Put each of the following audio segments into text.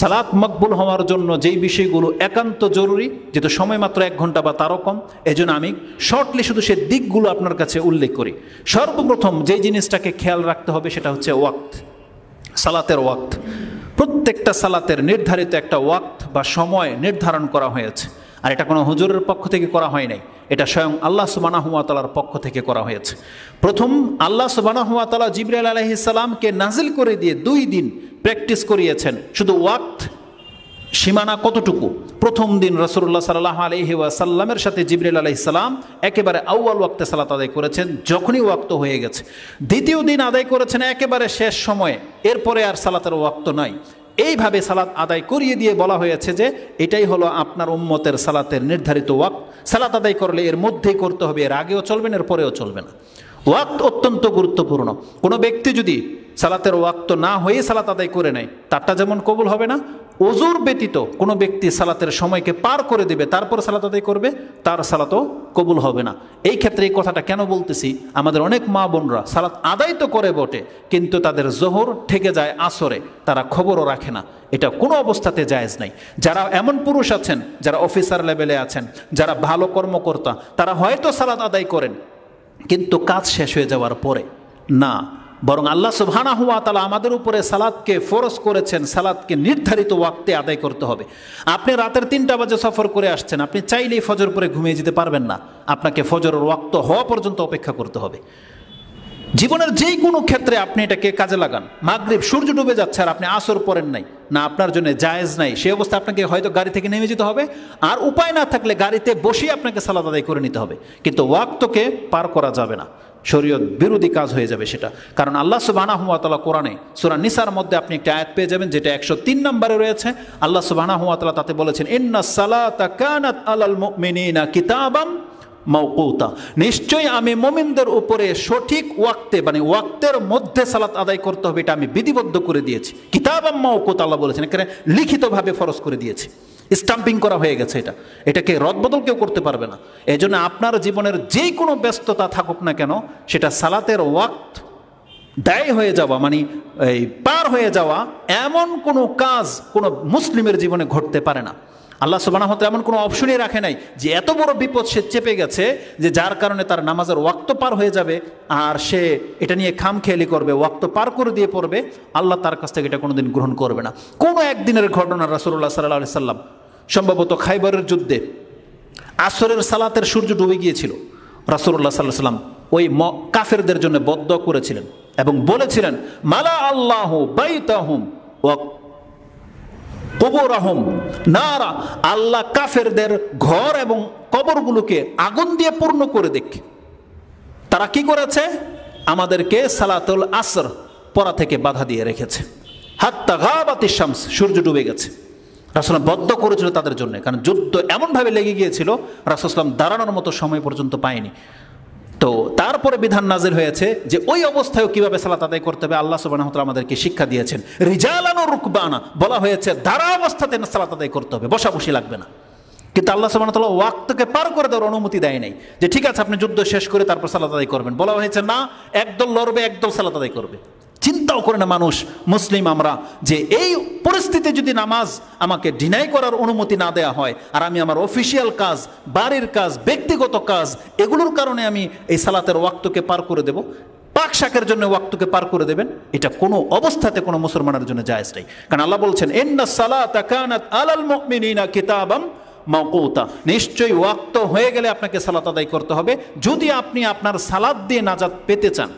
সালাত মকবুল হওয়ার জন্য যেই বিষয়গুলো একান্ত জরুরি যেহেতু সময় মাত্র এক ঘন্টা বা তারও কম এজন্য আমি শর্টলি শুধু সে দিকগুলো আপনার কাছে উল্লেখ করি সর্বপ্রথম যেই জিনিসটাকে খেয়াল রাখতে হবে সেটা হচ্ছে ওয়াক্ত সালাতের ওয়াক্ত প্রত্যেকটা সালাতের নির্ধারিত একটা ওয়াক্ত বা সময় নির্ধারণ করা হয়েছে আর এটা কোনো হুজুরের পক্ষ থেকে করা হয় নাই এটা স্বয়ং আল্লাহ সুবানাহুয়াতালার পক্ষ থেকে করা হয়েছে প্রথম আল্লাহ সুবানাহুয়াতালা জিবরাল আলহিসাল্লামকে নাজিল করে দিয়ে দুই দিন প্র্যাকটিস করিয়েছেন শুধু ওয়াক্ত সীমানা কতটুকু প্রথম দিন রসুল্লাহ সাল্লাহ আলহি ওয়াসাল্লামের সাথে জিবরিল আলাইসাল্লাম একেবারে আউ্বাল ওয়াক্তে সালাত আদায় করেছেন যখনই ওয়াক্ত হয়ে গেছে দ্বিতীয় দিন আদায় করেছেন একেবারে শেষ সময়ে এরপরে আর সালাতের ওয়াক্ত নাই এইভাবে সালাত আদায় করিয়ে দিয়ে বলা হয়েছে যে এটাই হলো আপনার উম্মতের সালাতের নির্ধারিত ওয়াক্ত সালাত আদায় করলে এর মধ্যেই করতে হবে এর আগেও চলবে না এর পরেও চলবে না ওয়াক্ত অত্যন্ত গুরুত্বপূর্ণ কোনো ব্যক্তি যদি সালাতের ওয়াক্ত না হয়ে সালাত আদায় করে নেয় তারটা যেমন কবুল হবে না ওজোর ব্যতীত কোনো ব্যক্তি সালাতের সময়কে পার করে দেবে তারপর সালাত আদায় করবে তার সালাতও কবুল হবে না এই ক্ষেত্রে এই কথাটা কেন বলতেছি আমাদের অনেক মা বোনরা সালাত আদায় তো করে বটে কিন্তু তাদের জোহর ঠেকে যায় আসরে তারা খবরও রাখে না এটা কোনো অবস্থাতে জায়েজ নাই যারা এমন পুরুষ আছেন যারা অফিসার লেভেলে আছেন যারা ভালো কর্মকর্তা তারা হয়তো সালাত আদায় করেন কিন্তু কাজ শেষ হয়ে যাওয়ার পরে না বরং আল্লাহ সুবহানা হুয়া তালা আমাদের উপরে সালাদকে ফোরস করেছেন সালাদকে নির্ধারিত ওয়াক্তে আদায় করতে হবে আপনি রাতের তিনটা বাজে সফর করে আসছেন আপনি চাইলেই ফজর পরে ঘুমিয়ে যেতে পারবেন না আপনাকে ফজরের ওয়াক্ত হওয়া পর্যন্ত অপেক্ষা করতে হবে জীবনের যে কোনো ক্ষেত্রে আপনি এটাকে কাজে লাগান মাগরীব সূর্য ডুবে যাচ্ছে আর আপনি আসর পড়েন নাই না আপনার জন্য জায়েজ নাই সেই অবস্থা আপনাকে হয়তো গাড়ি থেকে নেমে যেতে হবে আর উপায় না থাকলে গাড়িতে বসেই আপনাকে সালাদ আদায় করে নিতে হবে কিন্তু ওয়াক্তকে পার করা যাবে না শরীয়ত বিরোধী কাজ হয়ে যাবে সেটা কারণ আল্লাহ সুবাহানা কোরআনে সুরা নিসার মধ্যে আপনি একটা আয়াত পেয়ে যাবেন যেটা একশো তিন নম্বরে রয়েছে আল্লাহ সুবাহানা তাতে বলেছেন ইন্না সালাতা কানাত আলাল মিনা কিতাবাম মৌকৌতা নিশ্চয়ই আমি মোমিনদের উপরে সঠিক ওয়াক্তে মানে ওয়াক্তের মধ্যে সালাত আদায় করতে হবে এটা আমি বিধিবদ্ধ করে দিয়েছি কিতাবাম মৌকৌতা আল্লাহ বলেছেন এখানে লিখিতভাবে ফরজ করে দিয়েছি স্টাম্পিং করা হয়ে গেছে এটা এটাকে রদবদল কেউ করতে পারবে না এই জন্য আপনার জীবনের যে কোনো ব্যস্ততা থাকুক না কেন সেটা সালাতের ওয়াক্ত ব্যয় হয়ে যাওয়া মানে এই পার হয়ে যাওয়া এমন কোনো কাজ কোনো মুসলিমের জীবনে ঘটতে পারে না আল্লাহ সুবাহ এমন কোনো অপশনই রাখে নাই যে এত বড় বিপদ সে চেপে গেছে যে যার কারণে তার নামাজের ওয়াক্ত পার হয়ে যাবে আর সে এটা নিয়ে খাম খেয়ালি করবে ওয়াক্ত পার করে দিয়ে পড়বে আল্লাহ তার কাছ থেকে এটা কোনোদিন গ্রহণ করবে না কোনো একদিনের ঘটনা রাসুল্লাহ সাল্লাহ সাল্লাম সম্ভবত খাইবারের যুদ্ধে আসরের সালাতের সূর্য ডুবে গিয়েছিল রাসুল্লাহ সাল্লাহ সাল্লাম ওই কাফেরদের জন্য বদ্ধ করেছিলেন এবং বলেছিলেন মালা আল্লাহ বাইতাহুম ও কবর আহম নারা আল্লাহ কাফেরদের ঘর এবং কবরগুলোকে আগুন দিয়ে পূর্ণ করে দেখ তারা কি করেছে আমাদেরকে সালাতুল আসর পরা থেকে বাধা দিয়ে রেখেছে হাত্তা গা বাতি সূর্য ডুবে গেছে রাসুলাম বদ্ধ করেছিল তাদের জন্য কারণ যুদ্ধ এমনভাবে লেগে গিয়েছিল রাসুলাম দাঁড়ানোর মতো সময় পর্যন্ত পায়নি তো তারপরে বিধান নাজির হয়েছে যে ওই অবস্থায়ও কিভাবে সালাত আদায় করতে হবে আল্লাহ সুবাহ আমাদেরকে শিক্ষা দিয়েছেন রিজালানো রুকবানা বলা হয়েছে দাঁড়া অবস্থাতে সালাত আদায় করতে হবে বসাবসি লাগবে না কিন্তু আল্লাহ সুবাহ তাল্লাহ ওয়াক্তকে পার করে দেওয়ার অনুমতি দেয় নাই যে ঠিক আছে আপনি যুদ্ধ শেষ করে তারপর সালাত আদায় করবেন বলা হয়েছে না একদল লড়বে একদল সালাত আদায় করবে চিন্তাও করে না মানুষ মুসলিম আমরা যে এই পরিস্থিতি যদি নামাজ আমাকে ডিনাই করার অনুমতি না দেয়া হয় আর আমি আমার অফিসিয়াল কাজ বাড়ির কাজ ব্যক্তিগত কাজ এগুলোর কারণে আমি এই সালাতের ওয়াক্তকে পার করে দেব পাক শাকের জন্য ওয়াক্তকে পার করে দেবেন এটা কোনো অবস্থাতে কোনো মুসলমানের জন্য জায়জ নেই কারণ আল্লাহ বলছেন এন্না সালাত আলাল মুমিনিনা কিতাবাম মকৌতা নিশ্চয়ই ওয়াক্ত হয়ে গেলে আপনাকে সালাত আদায় করতে হবে যদি আপনি আপনার সালাদ দিয়ে নাজাত পেতে চান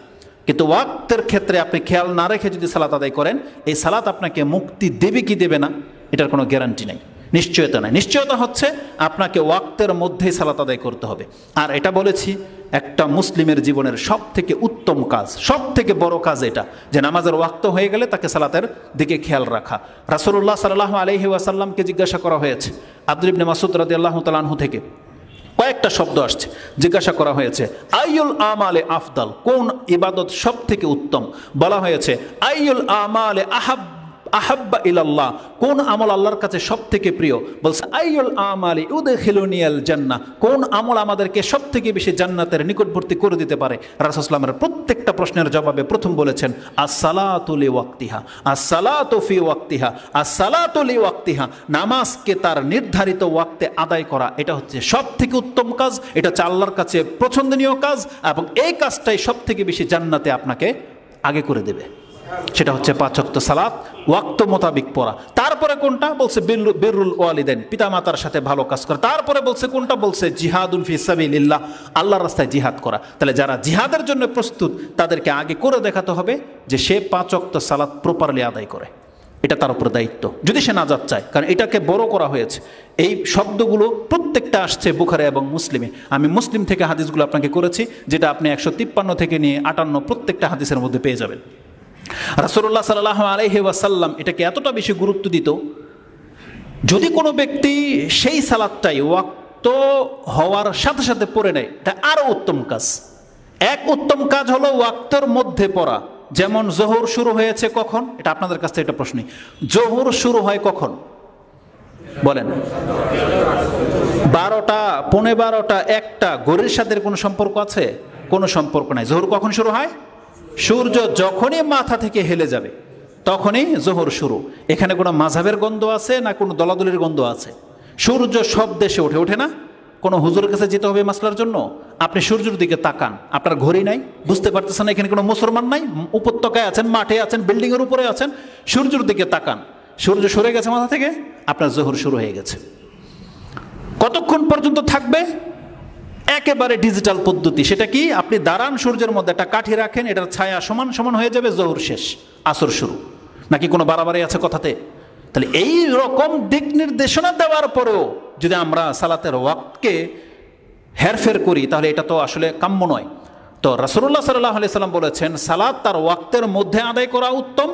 কিন্তু ওয়াক্তের ক্ষেত্রে আপনি খেয়াল না রেখে যদি সালাত আদায় করেন এই সালাত আপনাকে মুক্তি দেবে কি দেবে না এটার কোনো গ্যারান্টি নেই নিশ্চয়তা নাই নিশ্চয়তা হচ্ছে আপনাকে ওয়াক্তের মধ্যেই সালাত আদায় করতে হবে আর এটা বলেছি একটা মুসলিমের জীবনের সব থেকে উত্তম কাজ সব থেকে বড় কাজ এটা যে নামাজের ওয়াক্ত হয়ে গেলে তাকে সালাতের দিকে খেয়াল রাখা রাসুল্লাহ সাল্লাহ আলহি ওয়াসাল্লামকে জিজ্ঞাসা করা হয়েছে আব্দুল ইবনে মাসুদ রাজি আল্লাহ তালাহু থেকে কয়েকটা শব্দ আসছে জিজ্ঞাসা করা হয়েছে আইউল আমালে আফদাল কোন ইবাদত সব থেকে উত্তম বলা হয়েছে আইউল আমালে আহাব্ব আহাব্বা ইলাল্লাহ কোন আমল আল্লাহর কাছে সব থেকে প্রিয় বলছে আইল আমালি উদে খিলুনিয়াল জান্না কোন আমল আমাদেরকে সব থেকে বেশি জান্নাতের নিকটবর্তী করে দিতে পারে রাসুসলামের প্রত্যেকটা প্রশ্নের জবাবে প্রথম বলেছেন আসসালাতুলি ওয়াক্তিহা আসসালাতুফি ওয়াক্তিহা আসসালাতুলি ওয়াক্তিহা নামাজকে তার নির্ধারিত ওয়াক্তে আদায় করা এটা হচ্ছে সব থেকে উত্তম কাজ এটা হচ্ছে আল্লাহর কাছে পছন্দনীয় কাজ এবং এই কাজটাই সব থেকে বেশি জান্নাতে আপনাকে আগে করে দেবে সেটা হচ্ছে পাঁচক্ত সালাত ওয়াক্ত মোতাবিক পড়া তারপরে কোনটা বলছে বেরুল ওয়ালিদেন পিতামাতার সাথে ভালো কাজ করা তারপরে বলছে কোনটা বলছে জিহাদুল ফিসাবিল্লাহ আল্লাহর রাস্তায় জিহাদ করা তাহলে যারা জিহাদের জন্য প্রস্তুত তাদেরকে আগে করে দেখাতে হবে যে সে পাঁচক্ত সালাত প্রপারলি আদায় করে এটা তার উপর দায়িত্ব যদি সে নাজাত চায় কারণ এটাকে বড় করা হয়েছে এই শব্দগুলো প্রত্যেকটা আসছে বুখারে এবং মুসলিমে আমি মুসলিম থেকে হাদিসগুলো আপনাকে করেছি যেটা আপনি একশো তিপ্পান্ন থেকে নিয়ে আটান্ন প্রত্যেকটা হাদিসের মধ্যে পেয়ে যাবেন রাসুল্লাহ সাল্লাহ আলহি ওয়াসাল্লাম এটাকে এতটা বেশি গুরুত্ব দিত যদি কোনো ব্যক্তি সেই সালাদটাই ওয়াক্ত হওয়ার সাথে সাথে পড়ে নেয় এটা আরও উত্তম কাজ এক উত্তম কাজ হলো ওয়াক্তর মধ্যে পড়া যেমন জোহর শুরু হয়েছে কখন এটা আপনাদের কাছ থেকে একটা প্রশ্নই জোহর শুরু হয় কখন বলেন বারোটা পৌনে বারোটা একটা গরির সাথে কোনো সম্পর্ক আছে কোনো সম্পর্ক নাই জোহর কখন শুরু হয় সূর্য যখনই মাথা থেকে হেলে যাবে তখনই জোহর শুরু এখানে কোনো মাঝাবের গন্ধ আছে না কোনো দলাদলির গন্ধ আছে সূর্য সব দেশে ওঠে ওঠে না কোনো হুজুর কাছে যেতে হবে মাসলার জন্য আপনি সূর্যের দিকে তাকান আপনার ঘড়ি নাই বুঝতে পারতেছেন না এখানে কোনো মুসলমান নাই উপত্যকায় আছেন মাঠে আছেন বিল্ডিংয়ের উপরে আছেন সূর্যের দিকে তাকান সূর্য সরে গেছে মাথা থেকে আপনার জোহর শুরু হয়ে গেছে কতক্ষণ পর্যন্ত থাকবে একেবারে ডিজিটাল পদ্ধতি সেটা কি আপনি দাঁড়ান সূর্যের মধ্যে একটা কাঠি রাখেন এটার ছায়া সমান সমান হয়ে যাবে জহর শেষ আসর শুরু নাকি কোনো বাড়াবাড়ি আছে কথাতে তাহলে এই রকম দিক নির্দেশনা দেওয়ার পরেও যদি আমরা সালাতের ওয়াক্তকে হেরফের করি তাহলে এটা তো আসলে কাম্য নয় তো রাসুল্লাহ সাল্লাহ আলি সাল্লাম বলেছেন সালাদ তার ওয়াক্তের মধ্যে আদায় করা উত্তম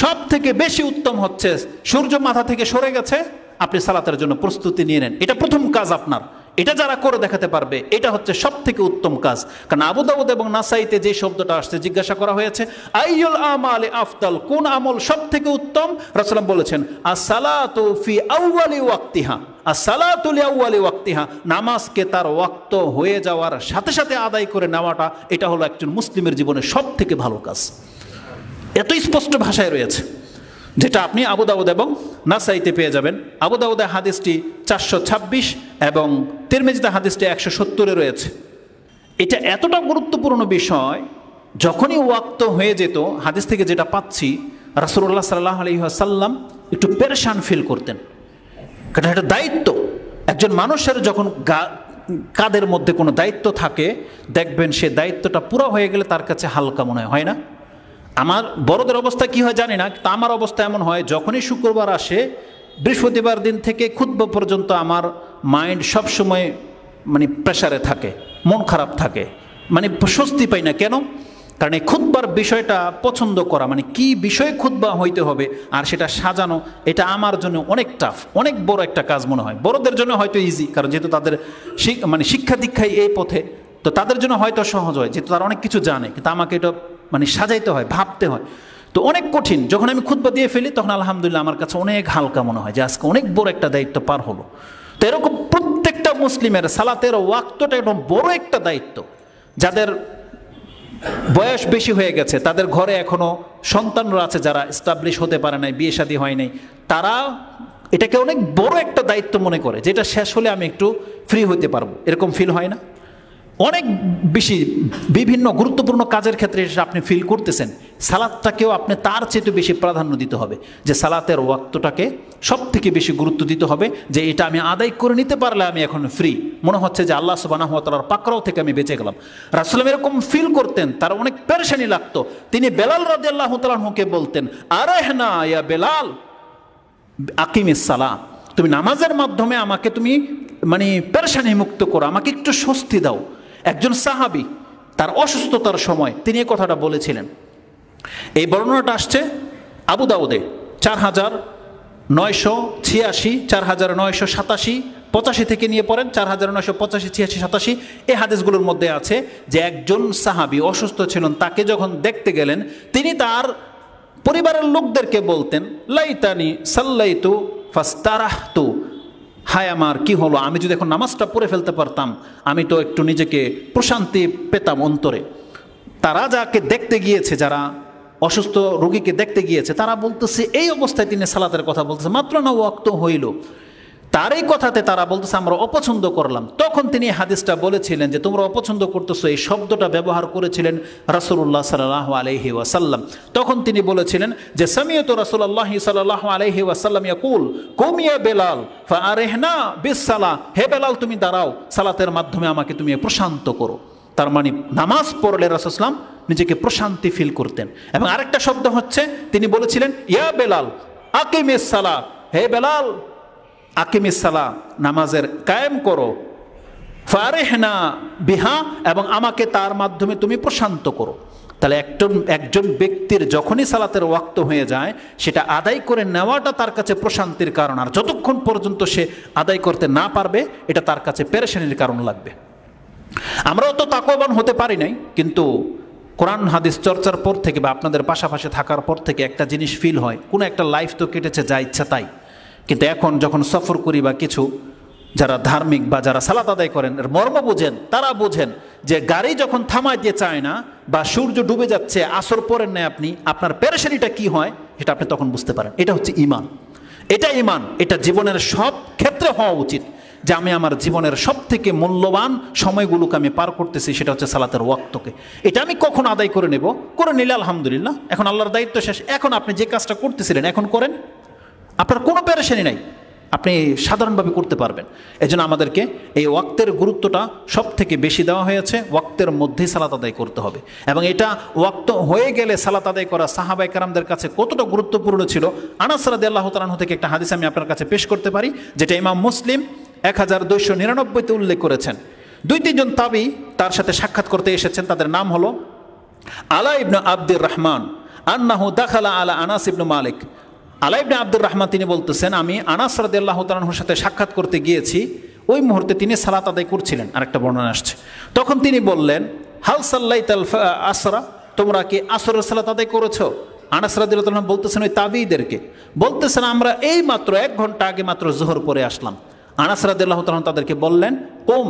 সব থেকে বেশি উত্তম হচ্ছে সূর্য মাথা থেকে সরে গেছে আপনি সালাতের জন্য প্রস্তুতি নিয়ে নেন এটা প্রথম কাজ আপনার এটা যারা করে দেখাতে পারবে এটা হচ্ছে সব থেকে উত্তম কাজ কারণ আবুদাবুদ এবং নাসাইতে যে শব্দটা আসছে জিজ্ঞাসা করা হয়েছে আইয়ুল আমাল আফতাল কোন আমল সব থেকে উত্তম রাসলাম বলেছেন আসালাতু ফি আউয়ালি ওয়াক্তিহা আসালাতুল আউয়ালি ওয়াক্তিহা নামাজকে তার ওয়াক্ত হয়ে যাওয়ার সাথে সাথে আদায় করে নেওয়াটা এটা হলো একজন মুসলিমের জীবনে সব থেকে ভালো কাজ এত স্পষ্ট ভাষায় রয়েছে যেটা আপনি আবুদাউদ এবং নাসাইতে পেয়ে যাবেন আবুদাউদে হাদিসটি চারশো ছাব্বিশ এবং তেরমেজিদা হাদিসটি একশো সত্তরে রয়েছে এটা এতটা গুরুত্বপূর্ণ বিষয় যখনই ওয়াক্ত হয়ে যেত হাদিস থেকে যেটা পাচ্ছি রাসুল্লাহ সাল্লাহ সাল্লাম একটু পেরেশান ফিল করতেন কারণ একটা দায়িত্ব একজন মানুষের যখন গা কাদের মধ্যে কোনো দায়িত্ব থাকে দেখবেন সে দায়িত্বটা পুরো হয়ে গেলে তার কাছে হালকা মনে হয় না আমার বড়দের অবস্থা কি হয় জানি না তা আমার অবস্থা এমন হয় যখনই শুক্রবার আসে বৃহস্পতিবার দিন থেকে ক্ষুদ্র পর্যন্ত আমার মাইন্ড সবসময় মানে প্রেশারে থাকে মন খারাপ থাকে মানে স্বস্তি পাই না কেন কারণ এই খুদ্বার বিষয়টা পছন্দ করা মানে কি বিষয়ে খুদ্বা হইতে হবে আর সেটা সাজানো এটা আমার জন্য অনেক টাফ অনেক বড় একটা কাজ মনে হয় বড়দের জন্য হয়তো ইজি কারণ যেহেতু তাদের মানে শিক্ষা দীক্ষাই এই পথে তো তাদের জন্য হয়তো সহজ হয় যেহেতু তারা অনেক কিছু জানে কিন্তু আমাকে এটা মানে সাজাইতে হয় ভাবতে হয় তো অনেক কঠিন যখন আমি খুদ্া দিয়ে ফেলি তখন আলহামদুলিল্লাহ আমার কাছে অনেক হালকা মনে হয় যে আজকে অনেক বড় একটা দায়িত্ব পার হলো তো এরকম প্রত্যেকটা মুসলিমের সালাতের ওয়াক্তটা একদম বড় একটা দায়িত্ব যাদের বয়স বেশি হয়ে গেছে তাদের ঘরে এখনও সন্তানরা আছে যারা স্টাবলিশ হতে পারে নাই বিয়ে শাদী হয় নাই তারা এটাকে অনেক বড় একটা দায়িত্ব মনে করে যেটা শেষ হলে আমি একটু ফ্রি হতে পারবো এরকম ফিল হয় না অনেক বেশি বিভিন্ন গুরুত্বপূর্ণ কাজের ক্ষেত্রে আপনি ফিল করতেছেন সালাদটাকেও আপনি তার চেয়ে বেশি প্রাধান্য দিতে হবে যে সালাতের ওয়াক্তটাকে সব থেকে বেশি গুরুত্ব দিতে হবে যে এটা আমি আদায় করে নিতে পারলে আমি এখন ফ্রি মনে হচ্ছে যে আল্লাহ তালার পাকড়াও থেকে আমি বেঁচে গেলাম রাসুলাম এরকম ফিল করতেন তার অনেক পেরেশানি লাগতো তিনি বেলাল রাজি আল্লাহ তালাহকে বলতেন আরে না ইয়া বেলাল আকিম সালা তুমি নামাজের মাধ্যমে আমাকে তুমি মানে পেরেশানি মুক্ত করো আমাকে একটু স্বস্তি দাও একজন সাহাবি তার অসুস্থতার সময় তিনি এই কথাটা বলেছিলেন এই বর্ণনাটা আসছে আবু দাউদে চার হাজার নয়শো ছিয়াশি চার হাজার নয়শো সাতাশি পঁচাশি থেকে নিয়ে পড়েন চার হাজার নয়শো পঁচাশি ছিয়াশি সাতাশি এই হাদিসগুলোর মধ্যে আছে যে একজন সাহাবি অসুস্থ ছিলেন তাকে যখন দেখতে গেলেন তিনি তার পরিবারের লোকদেরকে বলতেন লাইতানি সাল্লাইতু ফাস্তারাহতু হায় আমার কি হলো আমি যদি এখন নামাজটা পড়ে ফেলতে পারতাম আমি তো একটু নিজেকে প্রশান্তি পেতাম অন্তরে তারা যাকে দেখতে গিয়েছে যারা অসুস্থ রোগীকে দেখতে গিয়েছে তারা বলতেছে এই অবস্থায় তিনি সালাতের কথা বলতেছে মাত্র না ওয়াক্ত হইল তার এই কথাতে তারা বলতেছে আমরা অপছন্দ করলাম তখন তিনি হাদিসটা বলেছিলেন যে তোমরা অপছন্দ করতেছো এই শব্দটা ব্যবহার করেছিলেন রাসুল্লাহ সাল্লাহ আলহি ওয়াসাল্লাম তখন তিনি বলেছিলেন যে সামিয়ত রাসুল্লাহ সাল্লাহ আলহি ওয়াসাল্লাম ইয়াকুল কমিয়া বেলাল আরেহনা বিসালা হে বেলাল তুমি দাঁড়াও সালাতের মাধ্যমে আমাকে তুমি প্রশান্ত করো তার মানে নামাজ পড়লে রাসুসলাম নিজেকে প্রশান্তি ফিল করতেন এবং আরেকটা শব্দ হচ্ছে তিনি বলেছিলেন ইয়া বেলাল আকিমেস সালা হে বেলাল আকিমিসালা নামাজের কায়েম করো ফারেহনা বিহা এবং আমাকে তার মাধ্যমে তুমি প্রশান্ত করো তাহলে একজন একজন ব্যক্তির যখনই সালাতের ওয়াক্ত হয়ে যায় সেটা আদায় করে নেওয়াটা তার কাছে প্রশান্তির কারণ আর যতক্ষণ পর্যন্ত সে আদায় করতে না পারবে এটা তার কাছে পেরেশানির কারণ লাগবে আমরাও তো তাকবান হতে পারি নাই কিন্তু কোরআন হাদিস চর্চার পর থেকে বা আপনাদের পাশাপাশি থাকার পর থেকে একটা জিনিস ফিল হয় কোনো একটা লাইফ তো কেটেছে যা ইচ্ছা তাই কিন্তু এখন যখন সফর করি বা কিছু যারা ধার্মিক বা যারা সালাত আদায় করেন এর মর্ম বুঝেন তারা বুঝেন যে গাড়ি যখন থামাইতে চায় না বা সূর্য ডুবে যাচ্ছে আসর পরেন না আপনি আপনার প্যারেশানিটা কি হয় এটা আপনি তখন বুঝতে পারেন এটা হচ্ছে ইমান এটা ইমান এটা জীবনের সব ক্ষেত্রে হওয়া উচিত যে আমি আমার জীবনের সব থেকে মূল্যবান সময়গুলোকে আমি পার করতেছি সেটা হচ্ছে সালাতের ওয়াক্তকে এটা আমি কখন আদায় করে নেব করে নিলে আলহামদুলিল্লাহ এখন আল্লাহর দায়িত্ব শেষ এখন আপনি যে কাজটা করতেছিলেন এখন করেন আপনার কোনো প্যারেশানি নাই আপনি সাধারণভাবে করতে পারবেন এজন্য আমাদেরকে এই ওয়াক্তের গুরুত্বটা সব থেকে বেশি দেওয়া হয়েছে ওয়াক্তের মধ্যে সালাত আদায় করতে হবে এবং এটা ওয়াক্ত হয়ে গেলে সালাত আদায় করা সাহাবাই কারামদের কাছে কতটা গুরুত্বপূর্ণ ছিল আনাসরাদি আল্লাহ তালাহ থেকে একটা হাদিস আমি আপনার কাছে পেশ করতে পারি যেটা ইমাম মুসলিম এক হাজার দুইশো নিরানব্বইতে উল্লেখ করেছেন দুই তিনজন তাবি তার সাথে সাক্ষাৎ করতে এসেছেন তাদের নাম হলো আলা ইবনু আব্দুর রহমান আন্নাহু দাখালা আলা আনাস ইবনু মালিক আলাইবনে আব্দুর রহমান তিনি বলতেছেন আমি আনাস রাদিয়াল্লাহ তালাহুর সাথে সাক্ষাৎ করতে গিয়েছি ওই মুহূর্তে তিনি সালাত আদায় করছিলেন আরেকটা বর্ণনা আসছে তখন তিনি বললেন হাল সাল্লাই তাল আসরা তোমরা কি আসরের সালাত আদায় করেছ আনাস রাদিল্লাহ বলতেছেন ওই তাবিদেরকে বলতেছেন আমরা এই মাত্র এক ঘন্টা আগে মাত্র জোহর পরে আসলাম আনাস রাদিল্লাহ তালন তাদেরকে বললেন কোম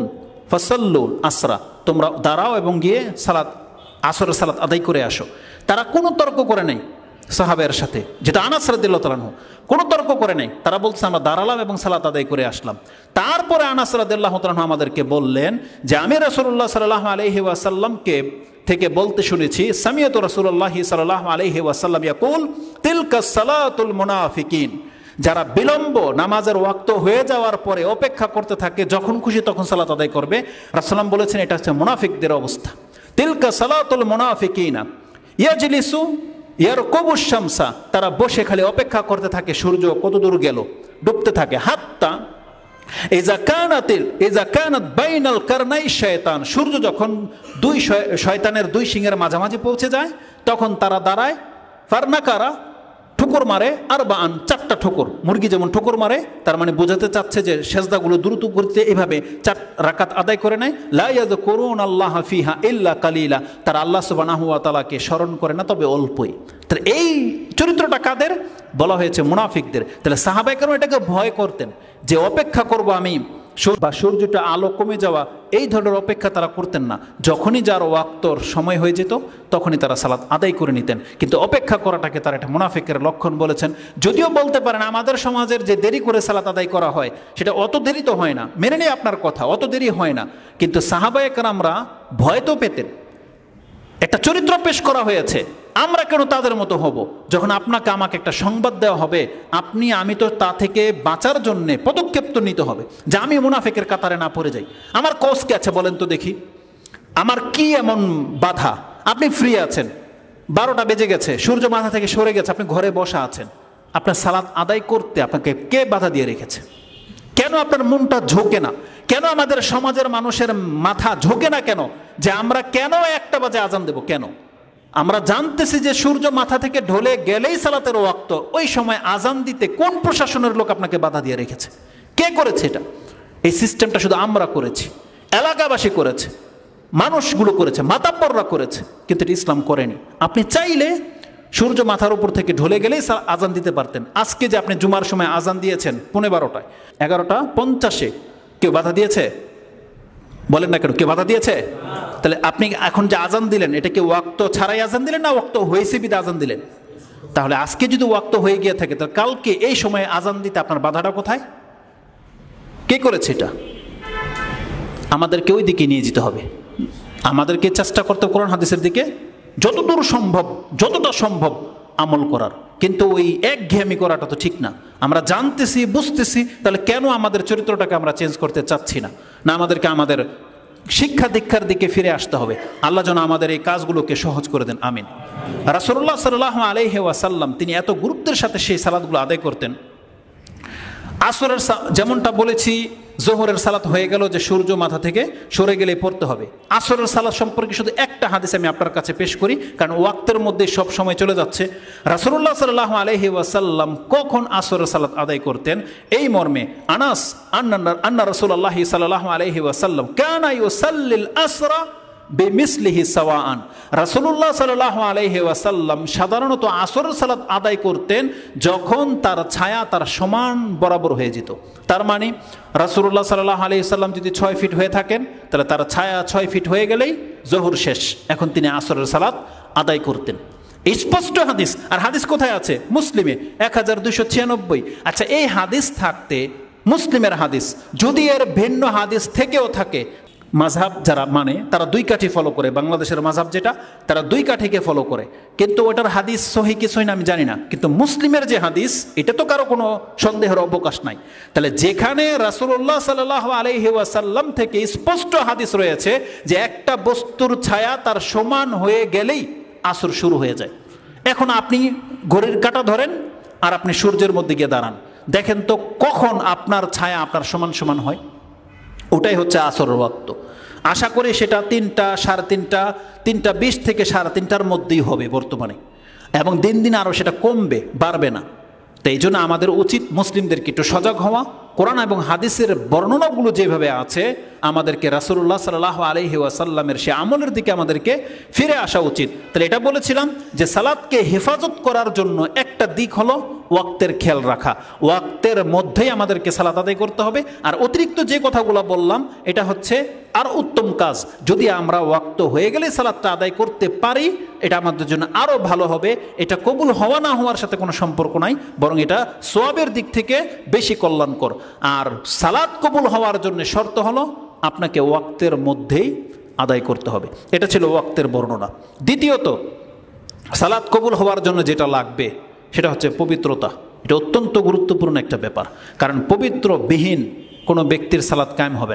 ফসল্লুল আসরা তোমরা দাঁড়াও এবং গিয়ে সালাত আসরের সালাত আদায় করে আসো তারা কোনো তর্ক করে নাই সাহাবের সাথে যেটা আনাস রাদিল্লা তালানহ কোনো তর্ক করে নাই তারা বলছে আমরা দাঁড়ালাম এবং সালাত আদায় করে আসলাম তারপরে আনাস রাদিল্লাহ তালানহ আমাদেরকে বললেন যে আমি রসুল্লাহ সাল্লাহ আলহি ওয়াসাল্লামকে থেকে বলতে শুনেছি সামিয়ত রসুল্লাহ সাল্লাহ আলহি ওয়াসাল্লাম ইয়াকুল তিলকা সালাতুল মুনাফিকিন যারা বিলম্ব নামাজের ওয়াক্ত হয়ে যাওয়ার পরে অপেক্ষা করতে থাকে যখন খুশি তখন সালাত আদায় করবে রাসাল্লাম বলেছেন এটা হচ্ছে মুনাফিকদের অবস্থা তিলকা সালাতুল মুনাফিকিনা ইয়াজিলিসু ইয়ার কবুর শামসা তারা বসে খালি অপেক্ষা করতে থাকে সূর্য কতদূর গেল ডুবতে থাকে হাত্তা এজা কানাতিল এজা কানাত বাইনাল কারনাই শয়তান সূর্য যখন দুই শয়তানের দুই সিংয়ের মাঝামাঝি পৌঁছে যায় তখন তারা দাঁড়ায় ফার্নাকারা ঠোকর মারে আর বা আন চারটা ঠোকর মুরগি যেমন ঠোকর মারে তার মানে বোঝাতে চাচ্ছে যে সেজদাগুলো দ্রুত করতে এভাবে চার রাকাত আদায় করে নেয় লাইয়াদ করুন আল্লাহ ফিহা ইল্লা কালিলা তার আল্লাহ সুবানাহুয়া তালাকে স্মরণ করে না তবে অল্পই তাহলে এই চরিত্রটা কাদের বলা হয়েছে মুনাফিকদের তাহলে সাহাবাইকারও এটাকে ভয় করতেন যে অপেক্ষা করব আমি বা সূর্যটা আলো কমে যাওয়া এই ধরনের অপেক্ষা তারা করতেন না যখনই যার ওয়াক্তর সময় হয়ে যেত তখনই তারা সালাত আদায় করে নিতেন কিন্তু অপেক্ষা করাটাকে তারা একটা মুনাফিকের লক্ষণ বলেছেন যদিও বলতে পারেন আমাদের সমাজের যে দেরি করে সালাত আদায় করা হয় সেটা অত দেরি তো হয় না মেনে নেই আপনার কথা অত দেরি হয় না কিন্তু সাহাবায়করামরা ভয় তো পেতেন একটা চরিত্র পেশ করা হয়েছে আমরা কেন তাদের মতো হব যখন আপনাকে আমাকে একটা সংবাদ দেওয়া হবে আপনি আমি তো তা থেকে বাঁচার জন্যে পদক্ষেপ তো নিতে হবে যে আমি মুনাফেকের কাতারে না পড়ে যাই আমার কস কে আছে বলেন তো দেখি আমার কি এমন বাধা আপনি ফ্রি আছেন বারোটা বেজে গেছে সূর্য মাথা থেকে সরে গেছে আপনি ঘরে বসা আছেন আপনার সালাদ আদায় করতে আপনাকে কে বাধা দিয়ে রেখেছে কেন আপনার মনটা ঝোঁকে না কেন আমাদের সমাজের মানুষের মাথা ঝোঁকে না কেন যে আমরা কেন একটা বাজে আজান দেব কেন আমরা জানতেছি যে সূর্য মাথা থেকে ঢলে গেলেই সালাতের ওয়াক্ত ওই সময় আজান দিতে কোন প্রশাসনের লোক আপনাকে বাধা দিয়ে রেখেছে কে করেছে এটা এই সিস্টেমটা শুধু আমরা করেছি এলাকাবাসী করেছে মানুষগুলো করেছে মাতাপররা করেছে কিন্তু এটা ইসলাম করেনি আপনি চাইলে সূর্য মাথার উপর থেকে ঢলে গেলেই আজান দিতে পারতেন আজকে যে আপনি জুমার সময় আজান দিয়েছেন পনেরো বারোটায় এগারোটা পঞ্চাশে কেউ বাধা দিয়েছে বলেন না কেন কে বাধা দিয়েছে তাহলে আপনি এখন যে আজান দিলেন এটা কি ওয়াক্ত ছাড়াই আজান দিলেন না ওয়াক্ত হয়েছে বিদা আজান দিলেন তাহলে আজকে যদি ওয়াক্ত হয়ে গিয়ে থাকে তাহলে কালকে এই সময়ে আজান দিতে আপনার বাধাটা কোথায় কে করেছে এটা আমাদেরকে ওই দিকে নিয়ে যেতে হবে আমাদেরকে চেষ্টা করতে কোরআন হাদিসের দিকে যতদূর সম্ভব যতটা সম্ভব আমল করার কিন্তু ওই একঘেয়ামি করাটা তো ঠিক না আমরা জানতেছি বুঝতেছি তাহলে কেন আমাদের চরিত্রটাকে আমরা চেঞ্জ করতে চাচ্ছি না না আমাদেরকে আমাদের শিক্ষা দীক্ষার দিকে ফিরে আসতে হবে আল্লাহ যেন আমাদের এই কাজগুলোকে সহজ করে দেন আমিন রাসুল্লাহ সাল্লাহ আলহে ওয়াসাল্লাম তিনি এত গুরুত্বের সাথে সেই সালাদগুলো আদায় করতেন আসরের যেমনটা বলেছি জোহরের সালাত হয়ে গেল যে সূর্য মাথা থেকে সরে গেলে পড়তে হবে আসরের সালাত সম্পর্কে শুধু একটা হাদিস আমি আপনার কাছে পেশ করি কারণ ওয়াক্তের মধ্যে সব সময় চলে যাচ্ছে রাসুল্লাহ সাল্লাহ আলহি ওয়াসাল্লাম কখন আসরের সালাত আদায় করতেন এই মর্মে আনাস আন্না আন্না রসুল আল্লাহি সাল্লাহ আলহি ওয়াসাল্লাম কেন আসরা বেমিসলিহি সওয়ান রাসুল্লাহ সাল্লাহ আলহি ওয়াসাল্লাম সাধারণত আসর সালাত আদায় করতেন যখন তার ছায়া তার সমান বরাবর হয়ে যেত তার মানে রাসুল্লাহ সাল্লাহ আলি সাল্লাম যদি ছয় ফিট হয়ে থাকেন তাহলে তার ছায়া ছয় ফিট হয়ে গেলেই জহুর শেষ এখন তিনি আসরের সালাত আদায় করতেন স্পষ্ট হাদিস আর হাদিস কোথায় আছে মুসলিমে এক হাজার দুশো ছিয়ানব্বই আচ্ছা এই হাদিস থাকতে মুসলিমের হাদিস যদি এর ভিন্ন হাদিস থেকেও থাকে মাঝহাব যারা মানে তারা দুই কাঠি ফলো করে বাংলাদেশের মাঝহাব যেটা তারা দুই কাঠিকে ফলো করে কিন্তু ওটার হাদিস সহি কি সহি আমি জানি না কিন্তু মুসলিমের যে হাদিস এটা তো কারো কোনো সন্দেহের অবকাশ নাই তাহলে যেখানে রাসুল্লাহ সাল আলহি ওয়াসাল্লাম থেকে স্পষ্ট হাদিস রয়েছে যে একটা বস্তুর ছায়া তার সমান হয়ে গেলেই আসর শুরু হয়ে যায় এখন আপনি ঘড়ির কাটা ধরেন আর আপনি সূর্যের মধ্যে গিয়ে দাঁড়ান দেখেন তো কখন আপনার ছায়া আপনার সমান সমান হয় ওটাই হচ্ছে আসর রক্ত আশা করি সেটা তিনটা সাড়ে তিনটা তিনটা বিশ থেকে সাড়ে তিনটার মধ্যেই হবে বর্তমানে এবং দিন দিন আরও সেটা কমবে বাড়বে না তো এই জন্য আমাদের উচিত মুসলিমদেরকে একটু সজাগ হওয়া কোরআন এবং হাদিসের বর্ণনাগুলো যেভাবে আছে আমাদেরকে রাসুল্লাহ সাল্লাহ আলহি ওয়াসাল্লামের সে আমলের দিকে আমাদেরকে ফিরে আসা উচিত তাহলে এটা বলেছিলাম যে সালাদকে হেফাজত করার জন্য একটা দিক হলো ওয়াক্তের খেয়াল রাখা ওয়াক্তের মধ্যেই আমাদেরকে সালাত আদায় করতে হবে আর অতিরিক্ত যে কথাগুলো বললাম এটা হচ্ছে আর উত্তম কাজ যদি আমরা ওয়াক্ত হয়ে গেলে সালাদটা আদায় করতে পারি এটা আমাদের জন্য আরও ভালো হবে এটা কবুল হওয়া না হওয়ার সাথে কোনো সম্পর্ক নাই বরং এটা সোয়াবের দিক থেকে বেশি কল্যাণকর আর সালাদ কবুল হওয়ার জন্য শর্ত হলো আপনাকে ওয়াক্তের মধ্যেই আদায় করতে হবে এটা ছিল ওয়াক্তের বর্ণনা দ্বিতীয়ত সালাদ কবুল হওয়ার জন্য যেটা লাগবে সেটা হচ্ছে পবিত্রতা এটা অত্যন্ত গুরুত্বপূর্ণ একটা ব্যাপার কারণ পবিত্র বিহীন কোনো ব্যক্তির সালাদ কায়েম হবে না